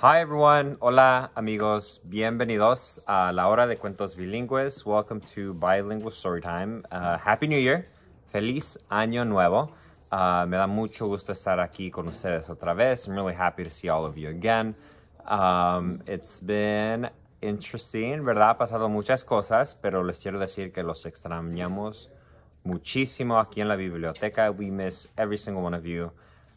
Hi everyone, hola amigos, bienvenidos a la hora de cuentos bilingües. Welcome to Bilingual Storytime. Uh, happy New Year, feliz año nuevo. Uh, me da mucho gusto estar aquí con ustedes otra vez. I'm really happy to see all of you again. Um, it's been interesting, ¿verdad? Ha pasado muchas cosas, pero les quiero decir que los extrañamos muchísimo aquí en la biblioteca. We miss every single one of you.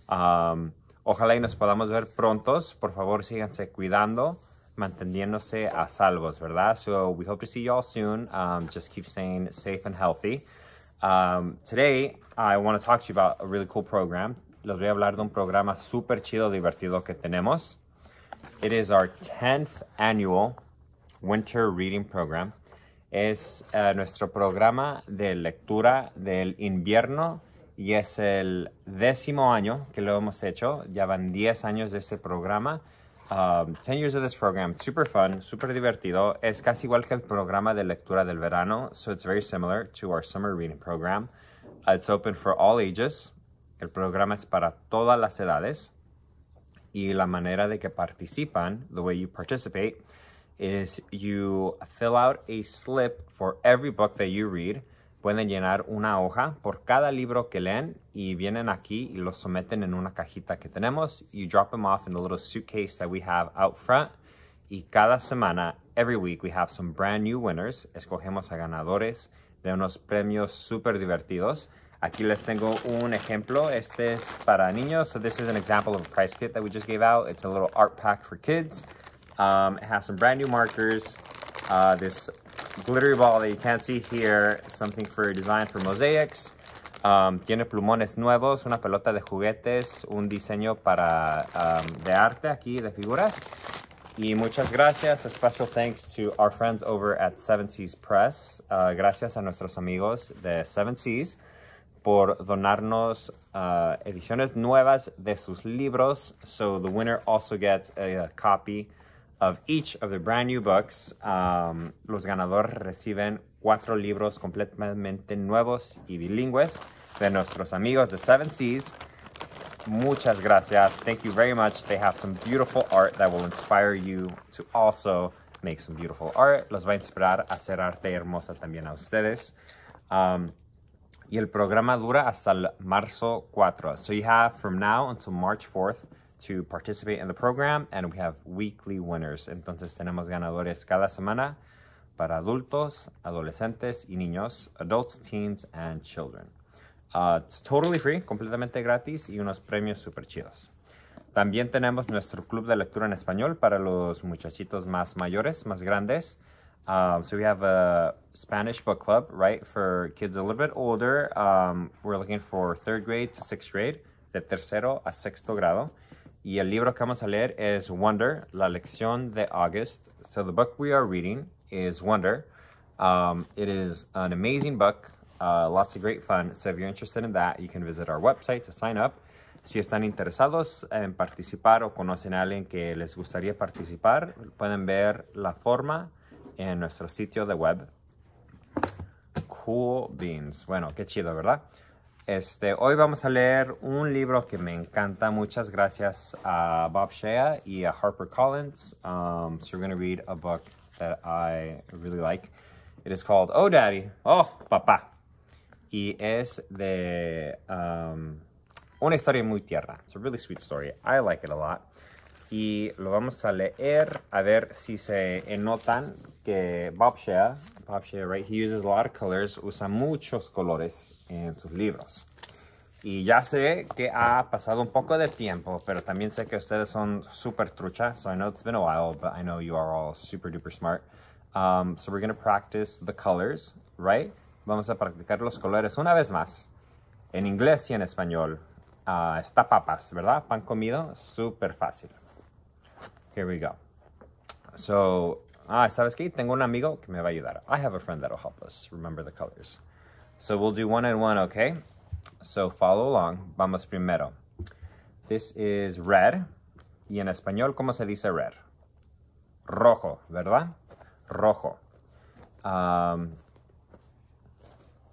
Um, Ojalá y nos podamos ver prontos. Por favor, síganse cuidando, manteniéndose a salvos, ¿verdad? So we hope to see you all soon. Um, just keep staying safe and healthy. Um, today, I want to talk to you about a really cool program. Les voy a hablar de un programa súper chido, divertido que tenemos. It is our 10th annual winter reading program. Es eh, nuestro programa de lectura del invierno y es el décimo año que lo hemos hecho. Ya van 10 años de este programa. Um, 10 years of this program. Super fun, super divertido. Es casi igual que el programa de lectura del verano, so it's very similar to our summer reading program. Uh, it's open for all ages. El programa es para todas las edades. Y la manera de que participan, the way you participate, is you fill out a slip for every book that you read pueden llenar una hoja por cada libro que leen y vienen aquí y lo someten en una cajita que tenemos. You drop them off in the little suitcase that we have out front. Y cada semana, every week, we have some brand new winners. Escogemos a ganadores de unos premios súper divertidos. Aquí les tengo un ejemplo. Este es para niños. So this is an example of a prize kit that we just gave out. It's a little art pack for kids. Um, it has some brand new markers. Uh, this glittery ball that you can't see here, something for design for mosaics. Um, tiene plumones nuevos, una pelota de juguetes, un diseño para um, de arte aquí de figuras. Y muchas gracias. A special thanks to our friends over at Seven Seas Press. Uh, gracias a nuestros amigos de Seven Seas por donarnos uh, ediciones nuevas de sus libros. So the winner also gets a, a copy of each of the brand new books, um, los ganadores reciben cuatro libros completamente nuevos y bilingües de nuestros amigos de Seven Seas. Muchas gracias. Thank you very much. They have some beautiful art that will inspire you to also make some beautiful art. Los va a inspirar a hacer arte hermosa también a ustedes. Um, y el programa dura hasta el marzo 4. So you have from now until March 4th to participate in the program and we have weekly winners. Entonces tenemos ganadores cada semana para adultos, adolescentes y niños, adults, teens, and children. Uh, it's totally free, completamente gratis y unos premios super chidos. También tenemos nuestro club de lectura en español para los muchachitos más mayores, más grandes. Um, so we have a Spanish book club, right, for kids a little bit older. Um, we're looking for third grade to sixth grade, de tercero a sexto grado. y el libro que vamos a leer es Wonder, la lección de August. So the book we are reading is Wonder. Um, it is an amazing book, uh, lots of great fun. So if you're interested in that, you can visit our website to sign up. Si están interesados en participar o conocen a alguien que les gustaría participar, pueden ver la forma en nuestro sitio de web. Cool beans. Bueno, qué chido, ¿verdad? Este, hoy vamos a leer un libro que me encanta. Muchas gracias a Bob Shea y a Harper Collins. Um, so we're going to read a book that I really like. It is called Oh Daddy, Oh Papá. Y es de um, una historia muy tierna. It's a really sweet story. I like it a lot y lo vamos a leer a ver si se notan que Bob Shea, Bob Shea, right, he uses a lot of colors, usa muchos colores en sus libros. Y ya sé que ha pasado un poco de tiempo, pero también sé que ustedes son súper truchas, so I know it's been a while, but I know you are all super duper smart. Um, so we're going to practice the colors, right? Vamos a practicar los colores una vez más, en inglés y en español. Ah, está papas, ¿verdad? Pan comido, súper fácil. Here we go. So, ah, ¿sabes qué? Tengo un amigo que me va a ayudar. I have a friend that'll help us remember the colors. So we'll do one and one, okay? So follow along. Vamos primero. This is red. Y en español, ¿cómo se dice red? Rojo, ¿verdad? Rojo. Um,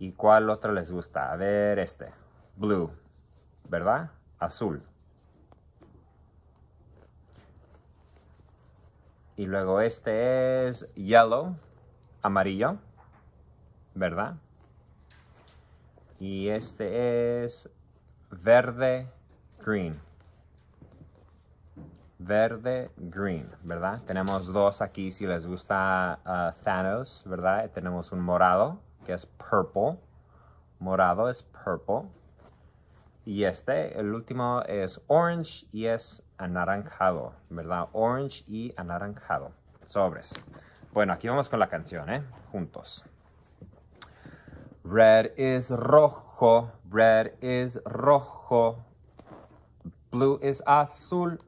¿Y cuál otro les gusta? A ver, este. Blue, ¿verdad? Azul. Y luego este es yellow, amarillo, ¿verdad? Y este es verde, green. Verde, green, ¿verdad? Tenemos dos aquí si les gusta uh, Thanos, ¿verdad? Tenemos un morado, que es purple. Morado es purple. Y este, el último es orange y es anaranjado, ¿verdad? Orange y anaranjado. Sobres. Bueno, aquí vamos con la canción, ¿eh? Juntos. Red is rojo, red is rojo. Blue is azul,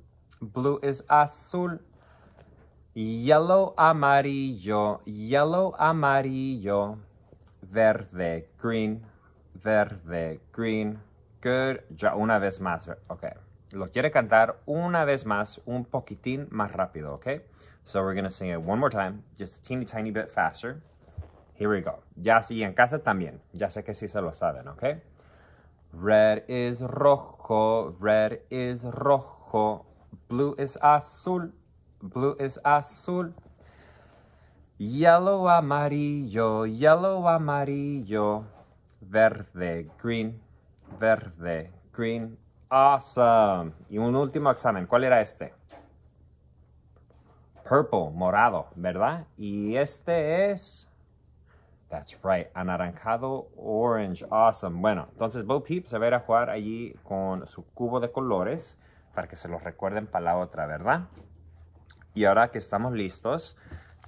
blue is azul. Yellow amarillo, yellow amarillo. Verde green, verde green. Good. Ya una vez más. Ok lo quiere cantar una vez más, un poquitín más rápido, ¿ok? So we're gonna sing it one more time, just a teeny tiny bit faster. Here we go. Ya sí, en casa también. Ya sé que sí se lo saben, ¿ok? Red is rojo, red is rojo. Blue is azul, blue is azul. Yellow amarillo, yellow amarillo. Verde, green, verde, green. Awesome. Y un último examen. ¿Cuál era este? Purple, morado, ¿verdad? Y este es... That's right, anaranjado, orange, awesome. Bueno, entonces Bo Peep se va a ir a jugar allí con su cubo de colores para que se los recuerden para la otra, ¿verdad? Y ahora que estamos listos,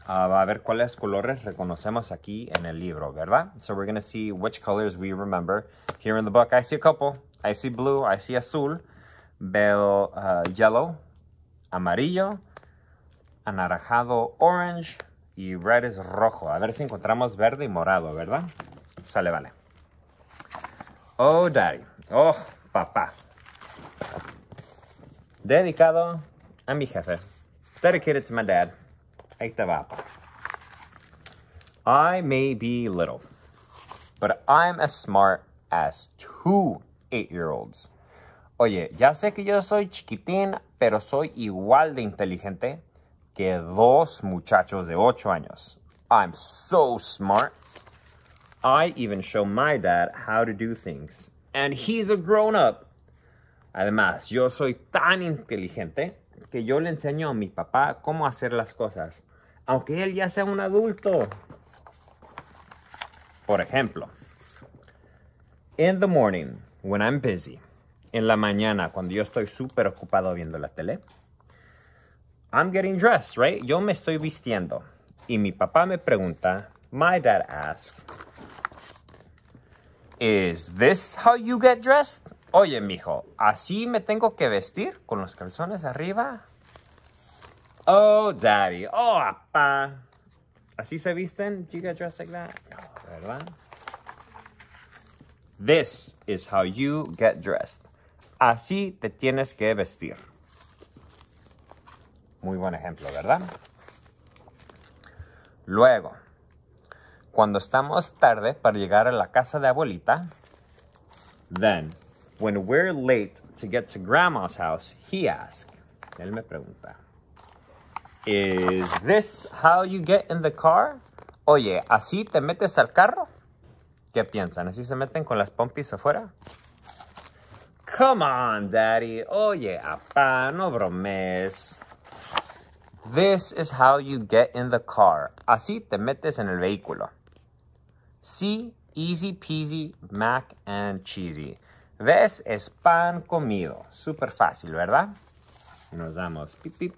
va ah, a ver cuáles colores reconocemos aquí en el libro, ¿verdad? So we're going to see which colors we remember here in the book. I see a couple. I see blue, I see azul, veo uh, yellow, amarillo, anaranjado orange y red es rojo. A ver si encontramos verde y morado, ¿verdad? Sale, vale. Oh, daddy. Oh, papá. Dedicado a mi jefe. Dedicated to my dad. Ahí te va, I may be little, but I'm as smart as two 8 Oye, ya sé que yo soy chiquitín, pero soy igual de inteligente que dos muchachos de 8 años. I'm so smart. I even show my dad how to do things. And he's a grown up. Además, yo soy tan inteligente que yo le enseño a mi papá cómo hacer las cosas, aunque él ya sea un adulto. Por ejemplo, in the morning, when I'm busy, en la mañana, cuando yo estoy súper ocupado viendo la tele, I'm getting dressed, right? Yo me estoy vistiendo. Y mi papá me pregunta, my dad asks, is this how you get dressed? Oye, mijo, ¿así me tengo que vestir? ¿Con los calzones arriba? Oh, daddy, oh, papá. ¿Así se visten? Do you get dressed like that? No, ¿verdad? This is how you get dressed. Así te tienes que vestir. Muy buen ejemplo, ¿verdad? Luego, cuando estamos tarde para llegar a la casa de abuelita, then, when we're late to get to grandma's house, he asks, él me pregunta, is this how you get in the car? Oye, ¿así te metes al carro? ¿Qué piensan? ¿Así se meten con las pompis afuera? Come on, daddy. Oye, apá, no bromes. This is how you get in the car. Así te metes en el vehículo. Sí, easy peasy, mac and cheesy. ¿Ves? Es pan comido. Súper fácil, ¿verdad? Nos damos pip,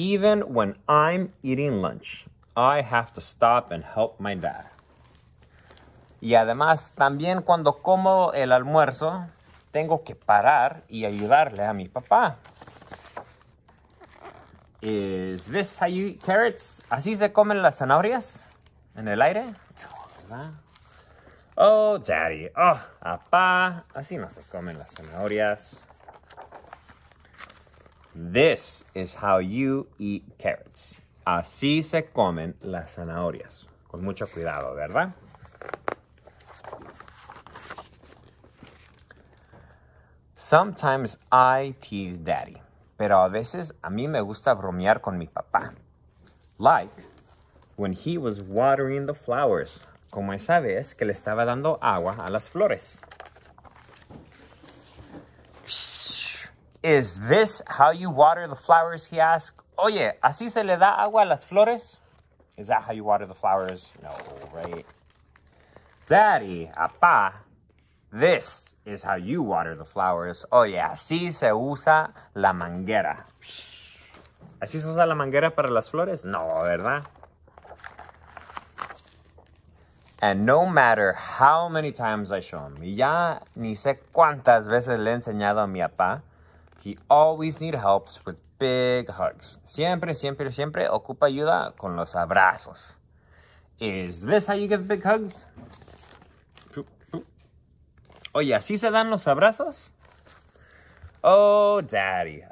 Even when I'm eating lunch, I have to stop and help my dad. Y además, también cuando como el almuerzo, tengo que parar y ayudarle a mi papá. Is this how you carrots? ¿Así se comen las zanahorias? ¿En el aire? Oh, daddy. Oh, papá. Así no se comen las zanahorias. This is how you eat carrots. Así se comen las zanahorias. Con mucho cuidado, ¿verdad? Sometimes I tease daddy. Pero a veces a mí me gusta bromear con mi papá. Like when he was watering the flowers. Como esa vez que le estaba dando agua a las flores. Is this how you water the flowers? He asked. Oye, ¿así se le da agua a las flores? Is that how you water the flowers? No, right? Daddy, apá, this is how you water the flowers. Oye, así se usa la manguera. ¿Así se usa la manguera para las flores? No, ¿verdad? And no matter how many times I show him, em, ya ni sé cuántas veces le he enseñado a mi papá, He always need helps with big hugs. Siempre, siempre, siempre ocupa ayuda con los abrazos. Is this how you give big hugs? Oye, ¿así se dan los abrazos? Oh, daddy.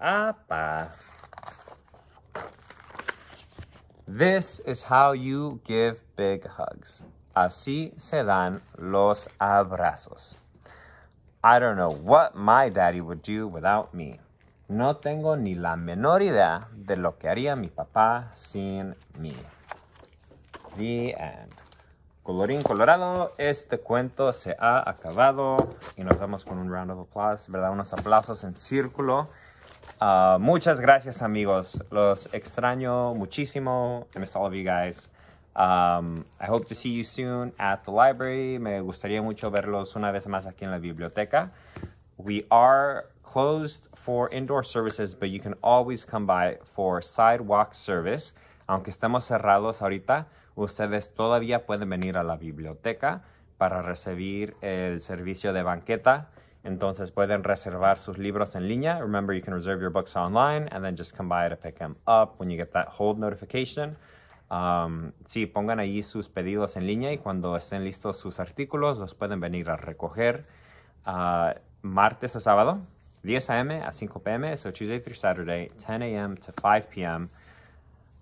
This is how you give big hugs. Así se dan los abrazos. I don't know what my daddy would do without me. No tengo ni la menor idea de lo que haría mi papá sin mí. The end. Colorín colorado, este cuento se ha acabado y nos vamos con un round of applause, ¿verdad? Unos aplausos en círculo. Ah, muchas gracias amigos, los extraño muchísimo. I miss all of you guys. Um, I hope to see you soon at the library. Me gustaría mucho verlos una vez más aquí en la biblioteca. We are closed for indoor services, but you can always come by for sidewalk service. Aunque estemos cerrados ahorita, ustedes todavía pueden venir a la biblioteca para recibir el servicio de banqueta. Entonces pueden reservar sus libros en línea. Remember, you can reserve your books online and then just come by to pick them up when you get that hold notification. Um, sí, pongan allí sus pedidos en línea y cuando estén listos sus artículos los pueden venir a recoger ah, martes a sábado, 10 a.m. a 5 p.m. So Tuesday through Saturday, 10 a.m. to 5 p.m.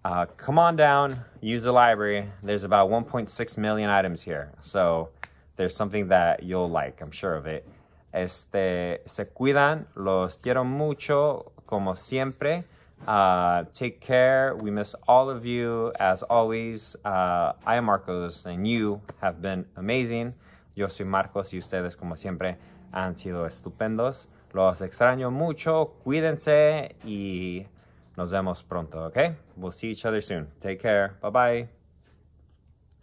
Uh, come on down, use the library. There's about 1.6 million items here. So there's something that you'll like, I'm sure of it. Este, se cuidan, los quiero mucho, como siempre. Uh, take care. We miss all of you. As always, uh, I am Marcos, and you have been amazing. Yo soy Marcos y ustedes, como siempre, han sido estupendos. Los extraño mucho. Cuídense y nos vemos pronto, okay? We'll see each other soon. Take care. Bye bye.